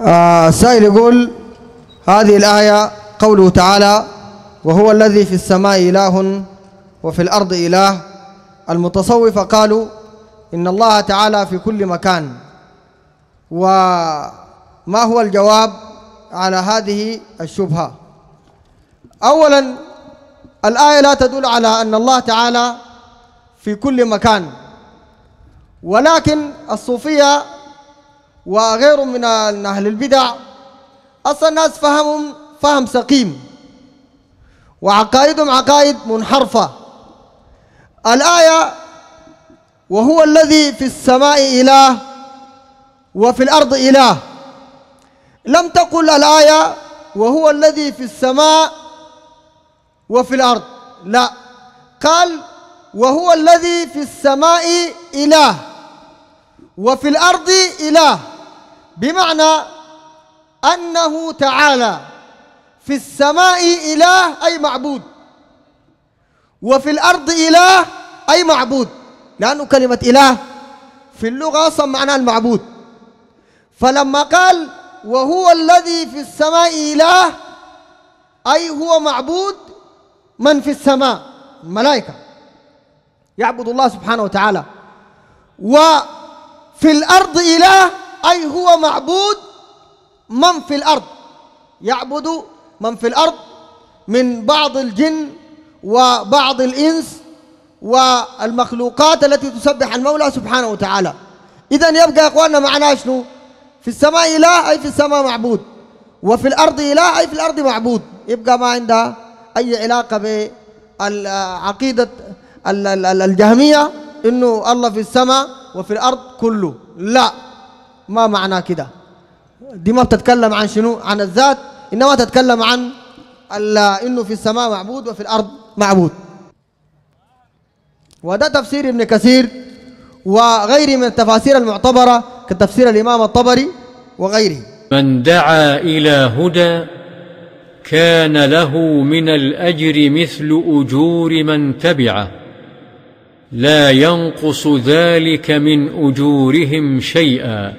آه السائل يقول هذه الآية قوله تعالى وهو الذي في السماء إله وفي الأرض إله المتصوفة قالوا إن الله تعالى في كل مكان وما هو الجواب على هذه الشبهة أولا الآية لا تدل على أن الله تعالى في كل مكان ولكن الصوفية وغيرهم من أهل البدع أصلا الناس فهمهم فهم سقيم وعقائدهم عقائد منحرفة الآية وهو الذي في السماء إله وفي الأرض إله لم تقل الآية وهو الذي في السماء وفي الأرض لا قال وهو الذي في السماء إله وفي الأرض إله بمعنى أنه تعالى في السماء إله أي معبود وفي الأرض إله أي معبود لأنه كلمة إله في اللغة أصلا معناها المعبود فلما قال وهو الذي في السماء إله أي هو معبود من في السماء الملائكة يعبد الله سبحانه وتعالى وفي الأرض إله أي هو معبود من في الأرض يعبد من في الأرض من بعض الجن وبعض الإنس والمخلوقات التي تسبح المولى سبحانه وتعالى إذا يبقى يا إخواننا معنا شنو في السماء إله أي في السماء معبود وفي الأرض إله أي في الأرض معبود يبقى ما عندها أي علاقة بعقيدة الجهمية إنه الله في السماء وفي الأرض كله لا ما معنى كده دي ما بتتكلم عن شنو عن الذات انما تتكلم عن انه في السماء معبود وفي الارض معبود وده تفسير ابن كثير وغيره من التفاسير المعتبره كتفسير الامام الطبري وغيره من دعا الى هدى كان له من الاجر مثل اجور من تبعه لا ينقص ذلك من اجورهم شيئا